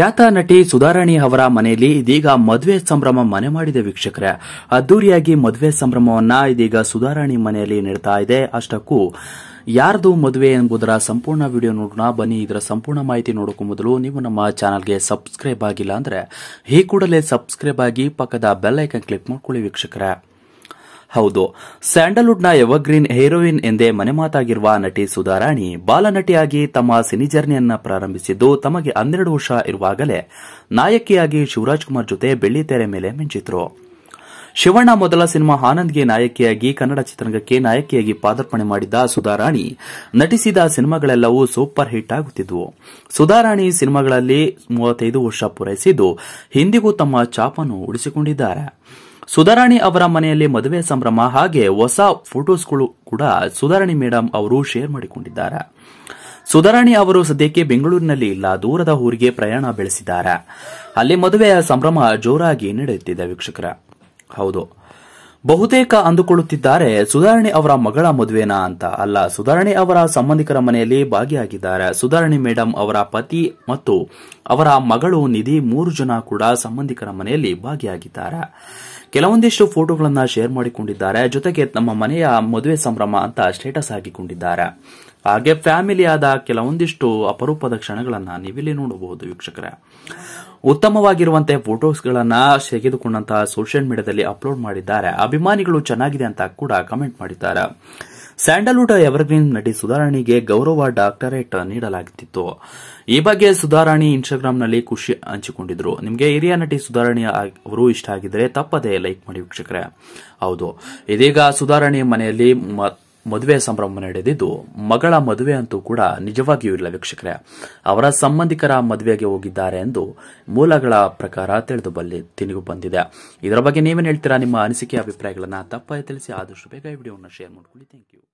ಖ್ಯಾತ ನಟಿ ಸುಧಾರಾಣಿ ಅವರ ಮನೆಯಲ್ಲಿ ಇದೀಗ ಮದುವೆ ಸಂಭ್ರಮ ಮನೆ ಮಾಡಿದೆ ವೀಕ್ಷಕರೇ ಅದ್ದೂರಿಯಾಗಿ ಮದುವೆ ಸಂಭ್ರಮವನ್ನ ಇದೀಗ ಸುಧಾರಾಣಿ ಮನೆಯಲ್ಲಿ ನೀಡ್ತಾ ಇದೆ ಅಷ್ಟಕ್ಕೂ ಯಾರದು ಮದುವೆ ಎಂಬುದರ ಸಂಪೂರ್ಣ ವಿಡಿಯೋ ನೋಡೋಣ ಬನ್ನಿ ಇದರ ಸಂಪೂರ್ಣ ಮಾಹಿತಿ ನೋಡೋಕ್ಕೂ ಮೊದಲು ನೀವು ನಮ್ಮ ಚಾನಲ್ಗೆ ಸಬ್ಸ್ಕ್ರೈಬ್ ಆಗಿಲ್ಲ ಅಂದ್ರೆ ಈ ಕೂಡಲೇ ಸಬ್ಸ್ಕ್ರೈಬ್ ಆಗಿ ಪಕ್ಕದ ಬೆಲ್ ಐಕನ್ ಕ್ಲಿಕ್ ಮಾಡ್ಕೊಳ್ಳಿ ವೀಕ್ಷಕರೇ ಹೌದು ಸ್ಯಾಂಡಲ್ವುಡ್ನ ಎವರ್ಗ್ರೀನ್ ಹೀರೋಯಿನ್ ಎಂದೇ ಮನೆಮಾತಾಗಿರುವ ನಟಿ ಸುಧಾರಾಣಿ ಬಾಲನಟಿಯಾಗಿ ತಮ್ಮ ಸಿನಿ ಜರ್ನಿಯನ್ನ ಪ್ರಾರಂಭಿಸಿದ್ದು ತಮಗೆ ಹನ್ನೆರಡು ವರ್ಷ ಇರುವಾಗಲೇ ನಾಯಕಿಯಾಗಿ ಶಿವರಾಜ್ ಕುಮಾರ್ ಜೊತೆ ಬೆಳ್ಳಿತೆರೆ ಮೇಲೆ ಮಿಂಚಿದ್ರು ಶಿವಣ್ಣ ಮೊದಲ ಸಿನಿಮಾ ಆನಂದ್ಗೆ ನಾಯಕಿಯಾಗಿ ಕನ್ನಡ ಚಿತ್ರರಂಗಕ್ಕೆ ನಾಯಕಿಯಾಗಿ ಪಾದಾರ್ಪಣೆ ಮಾಡಿದ್ದ ಸುಧಾರಾಣಿ ನಟಿಸಿದ ಸಿನಿಮಾಗಳೆಲ್ಲವೂ ಸೂಪರ್ ಹಿಟ್ ಆಗುತ್ತಿದ್ದವು ಸುಧಾರಾಣಿ ಸಿನಿಮಾಗಳಲ್ಲಿ ಮೂವತ್ತೈದು ವರ್ಷ ಪೂರೈಸಿದ್ದು ಹಿಂದಿಗೂ ತಮ್ಮ ಚಾಪನ್ನು ಉಳಿಸಿಕೊಂಡಿದ್ದಾರೆ ಸುಧಾರಾಣಿ ಅವರ ಮನೆಯಲ್ಲಿ ಮದುವೆ ಸಂಭ್ರಮ ಹಾಗೆ ಹೊಸ ಫೋಟೋಸ್ಗಳು ಕೂಡ ಸುಧಾರಾಣಿ ಮೇಡಮ್ ಅವರು ಶೇರ್ ಮಾಡಿಕೊಂಡಿದ್ದಾರೆ ಸುಧಾರಾಣಿ ಅವರು ಸದ್ಯಕ್ಕೆ ಬೆಂಗಳೂರಿನಲ್ಲಿ ಇಲ್ಲ ದೂರದ ಊರಿಗೆ ಪ್ರಯಾಣ ಬೆಳೆಸಿದ್ದಾರೆ ಅಲ್ಲಿ ಮದುವೆಯ ಸಂಭ್ರಮ ಜೋರಾಗಿ ನಡೆಯುತ್ತಿದೆ ವೀಕ್ಷಕರ ಹೌದು ಬಹುತೇಕ ಅಂದುಕೊಳ್ಳುತ್ತಿದ್ದಾರೆ ಸುಧಾರಣೆ ಅವರ ಮಗಳ ಮದುವೆನಾ ಅಂತ ಅಲ್ಲ ಸುಧಾರಣೆ ಅವರ ಸಂಬಂಧಿಕರ ಮನೆಯಲ್ಲಿ ಭಾಗಿಯಾಗಿದ್ದಾರೆ ಸುಧಾರಣೆ ಮೇಡಮ್ ಅವರ ಪತಿ ಮತ್ತು ಅವರ ಮಗಳು ನಿಧಿ ಮೂರು ಜನ ಕೂಡ ಸಂಬಂಧಿಕರ ಮನೆಯಲ್ಲಿ ಭಾಗಿಯಾಗಿದ್ದಾರೆ ಕೆಲವೊಂದಿಷ್ಟು ಫೋಟೋಗಳನ್ನು ಶೇರ್ ಮಾಡಿಕೊಂಡಿದ್ದಾರೆ ಜೊತೆಗೆ ತಮ್ಮ ಮನೆಯ ಮದುವೆ ಸಂಭ್ರಮ ಅಂತ ಸ್ಟೇಟಸ್ ಹಾಕಿಕೊಂಡಿದ್ದಾರೆ ಹಾಗೆ ಫ್ಯಾಮಿಲಿ ಆದ ಕೆಲವೊಂದಿಷ್ಟು ಅಪರೂಪದ ಕ್ಷಣಗಳನ್ನು ನೀವಿಲ್ಲಿ ನೋಡಬಹುದು ವೀಕ್ಷಕರೇ ಉತ್ತಮವಾಗಿರುವಂತೆ ಫೋಟೋಸ್ಗಳನ್ನು ತೆಗೆದುಕೊಂಡಂತಹ ಸೋಷಿಯಲ್ ಮೀಡಿಯಾದಲ್ಲಿ ಅಪ್ಲೋಡ್ ಮಾಡಿದ್ದಾರೆ ಅಭಿಮಾನಿಗಳು ಚೆನ್ನಾಗಿದೆ ಅಂತ ಕೂಡ ಕಮೆಂಟ್ ಮಾಡಿದ್ದಾರೆ ಸ್ಯಾಂಡಲ್ವುಡ್ ಎವರ್ಗ್ರೀನ್ ನಟಿ ಸುಧಾರಾಣಿಗೆ ಗೌರವ ಡಾಕ್ಟರೇಟ್ ನೀಡಲಾಗುತ್ತಿತ್ತು ಈ ಬಗ್ಗೆ ಸುಧಾರಾಣಿ ನಲ್ಲಿ ಖುಷಿ ಹಂಚಿಕೊಂಡಿದ್ರು ನಿಮಗೆ ಹಿರಿಯ ನಟಿ ಸುಧಾರಾಣಿ ಅವರು ಇಷ್ಟ ಆಗಿದ್ರೆ ತಪ್ಪದೇ ಲೈಕ್ ಮಾಡಿ ವೀಕ್ಷಕರೇ ಹೌದು ಇದೀಗ ಸುಧಾರಾಣಿ ಮನೆಯಲ್ಲಿ ಮದುವೆ ಸಂಭ್ರಮ ನಡೆದಿದ್ದು ಮಗಳ ಮದುವೆ ಅಂತೂ ಕೂಡ ನಿಜವಾಗಿಯೂ ಇಲ್ಲ ವೀಕ್ಷಕರೇ ಅವರ ಸಂಬಂಧಿಕರ ಮದುವೆಗೆ ಹೋಗಿದ್ದಾರೆ ಎಂದು ಮೂಲಗಳ ಪ್ರಕಾರ ತಿಳಿದು ಬಲ್ಲಿ ಬಂದಿದೆ ಇದರ ಬಗ್ಗೆ ನೀವೇನು ಹೇಳ್ತೀರಾ ನಿಮ್ಮ ಅನಿಸಿಕೆ ಅಭಿಪ್ರಾಯಗಳನ್ನು ತಪ್ಪದೆ ತಿಳಿಸಿ ಆದಷ್ಟು ಬೇಗ ಈ ವಿಡಿಯೋವನ್ನು ಶೇರ್ ಮಾಡ್ಕೊಳ್ಳಿ ಥ್ಯಾಂಕ್ ಯು